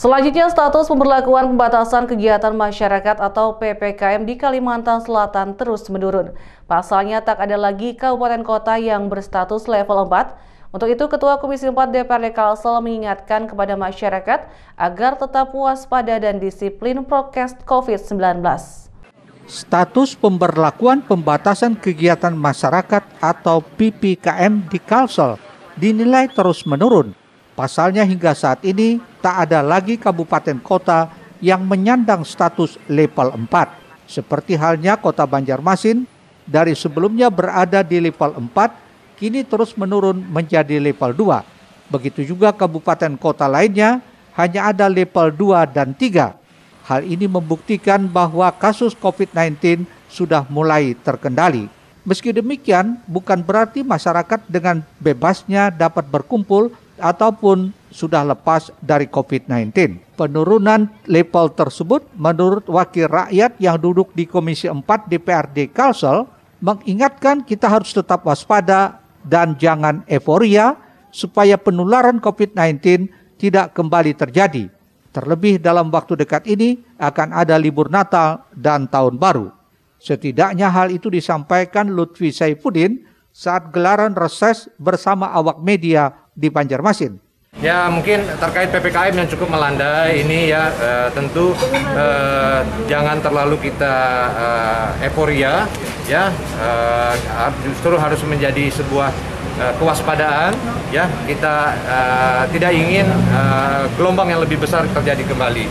Selanjutnya, status pemberlakuan pembatasan kegiatan masyarakat atau PPKM di Kalimantan Selatan terus menurun. Pasalnya, tak ada lagi kabupaten kota yang berstatus level 4. Untuk itu, Ketua Komisi 4 DPRD Kalsel mengingatkan kepada masyarakat agar tetap waspada dan disiplin prokes COVID-19. Status pemberlakuan pembatasan kegiatan masyarakat atau PPKM di Kalsel dinilai terus menurun Pasalnya hingga saat ini tak ada lagi kabupaten kota yang menyandang status level 4. Seperti halnya kota Banjarmasin dari sebelumnya berada di level 4 kini terus menurun menjadi level 2. Begitu juga kabupaten kota lainnya hanya ada level 2 dan 3. Hal ini membuktikan bahwa kasus COVID-19 sudah mulai terkendali. Meski demikian, bukan berarti masyarakat dengan bebasnya dapat berkumpul ataupun sudah lepas dari COVID-19. Penurunan level tersebut menurut wakil rakyat yang duduk di Komisi 4 DPRD Kalsel mengingatkan kita harus tetap waspada dan jangan euforia supaya penularan COVID-19 tidak kembali terjadi. Terlebih dalam waktu dekat ini akan ada libur Natal dan Tahun Baru. Setidaknya hal itu disampaikan Lutfi Saifuddin saat gelaran reses bersama awak media di Banjarmasin. Ya mungkin terkait PPKM yang cukup melanda ini ya eh, tentu eh, jangan terlalu kita eh, euforia ya eh, justru harus menjadi sebuah eh, kewaspadaan ya kita eh, tidak ingin eh, gelombang yang lebih besar terjadi kembali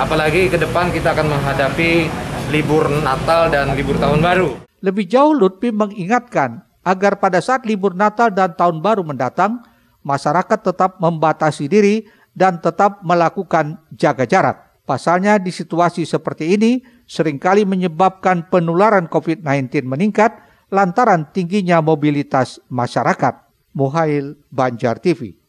apalagi ke depan kita akan menghadapi libur Natal dan libur Tahun Baru. Lebih jauh Lutfi mengingatkan agar pada saat libur Natal dan Tahun Baru mendatang masyarakat tetap membatasi diri dan tetap melakukan jaga jarak. Pasalnya di situasi seperti ini seringkali menyebabkan penularan COVID-19 meningkat lantaran tingginya mobilitas masyarakat. Muhail Banjar TV